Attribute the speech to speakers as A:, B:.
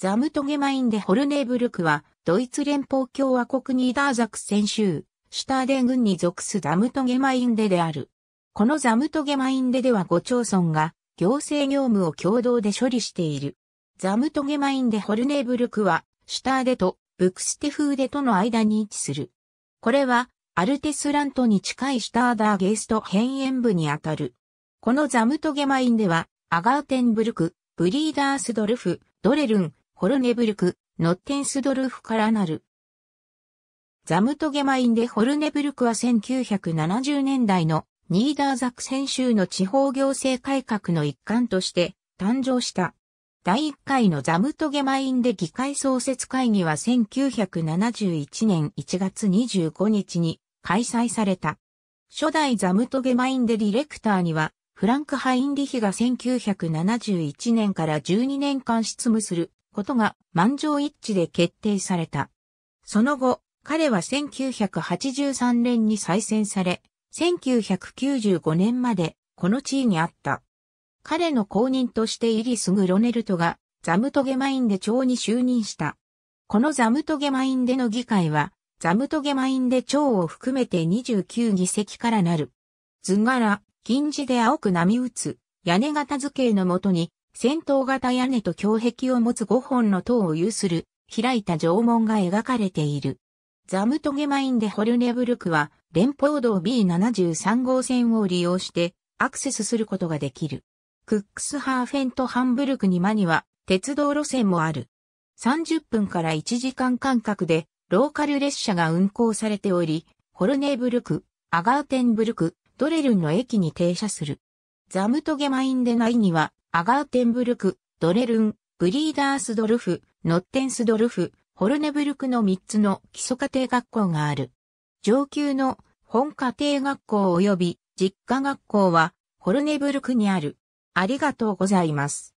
A: ザムトゲマインでホルネーブルクは、ドイツ連邦共和国ニーダーザクセン州、シュターデン軍に属すザムトゲマインデである。このザムトゲマインデでは5町村が、行政業務を共同で処理している。ザムトゲマインデホルネーブルクは、シュターデとブクステフーデとの間に位置する。これは、アルテスラントに近いシュターダーゲースト辺縁部にあたる。このザムトゲマインでは、アガーテンブルク、ブリーダースドルフ、ドレルン、ホルネブルク、ノッテンスドルフからなる。ザムトゲマインでホルネブルクは1970年代のニーダーザクセン州の地方行政改革の一環として誕生した。第1回のザムトゲマインで議会創設会議は1971年1月25日に開催された。初代ザムトゲマインでディレクターにはフランク・ハインリヒが1971年から12年間執務することが満場一致で決定された。その後、彼は1983年に再選され、1995年までこの地位にあった。彼の後任としてイリス・グロネルトがザムトゲマインで長に就任した。このザムトゲマインでの議会は、ザムトゲマインで長を含めて29議席からなる。図柄、金字で青く波打つ、屋根型図形のもとに、戦闘型屋根と胸壁を持つ5本の塔を有する、開いた縄文が描かれている。ザムトゲマインでホルネブルクは、連邦道 B73 号線を利用して、アクセスすることができる。クックスハーフェントハンブルクに間には、鉄道路線もある。30分から1時間間隔で、ローカル列車が運行されており、ホルネブルク、アガーテンブルク、ドレルンの駅に停車する。ザムトゲマインデ内にはアガーテンブルク、ドレルン、ブリーダースドルフ、ノッテンスドルフ、ホルネブルクの3つの基礎家庭学校がある。上級の本家庭学校及び実家学校はホルネブルクにある。ありがとうございます。